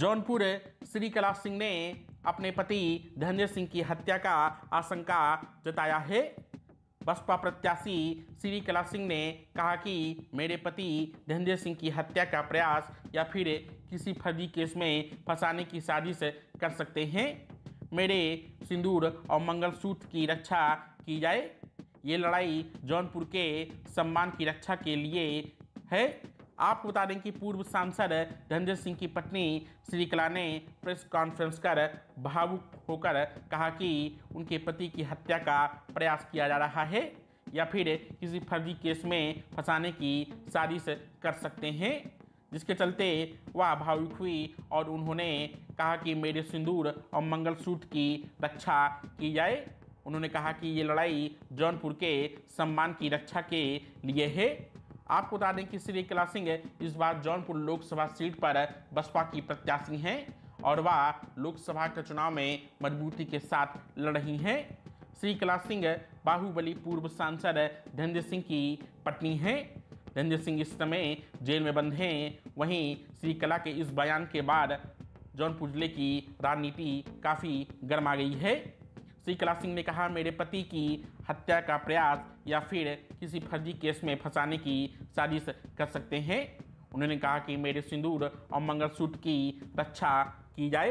जौनपुर श्री कैलाश सिंह ने अपने पति धनंजय सिंह की हत्या का आशंका जताया है बसपा प्रत्याशी श्री कैलाश सिंह ने कहा कि मेरे पति धनंजय सिंह की हत्या का प्रयास या फिर किसी फर्जी केस में फंसाने की साजिश कर सकते हैं मेरे सिंदूर और मंगलसूत्र की रक्षा की जाए ये लड़ाई जौनपुर के सम्मान की रक्षा के लिए है आपको बता दें कि पूर्व सांसद धनंजय सिंह की पत्नी श्रीकला ने प्रेस कॉन्फ्रेंस कर भावुक होकर कहा कि उनके पति की हत्या का प्रयास किया जा रहा है या फिर किसी फर्जी केस में फंसाने की साजिश कर सकते हैं जिसके चलते वह भावुक हुई और उन्होंने कहा कि मेरे सिंदूर और मंगलसूत्र की रक्षा की जाए उन्होंने कहा कि ये लड़ाई जौनपुर के सम्मान की रक्षा के लिए है आपको बता दें कि श्री कला सिंह इस बार जौनपुर लोकसभा सीट पर बसपा की प्रत्याशी हैं और वह लोकसभा के चुनाव में मजबूती के साथ लड़ रही हैं श्री कला सिंह बाहुबली पूर्व सांसद धनंजय सिंह की पत्नी हैं धनंजय सिंह इस समय जेल में बंद हैं वहीं श्री कला के इस बयान के बाद जौनपुर जिले की राजनीति काफ़ी गर्मा गई है श्री कला सिंह ने कहा मेरे पति की हत्या का प्रयास या फिर किसी फर्जी केस में फंसाने की साजिश कर सकते हैं उन्होंने कहा कि मेरे सिंदूर और मंगलसूत्र की रक्षा की जाए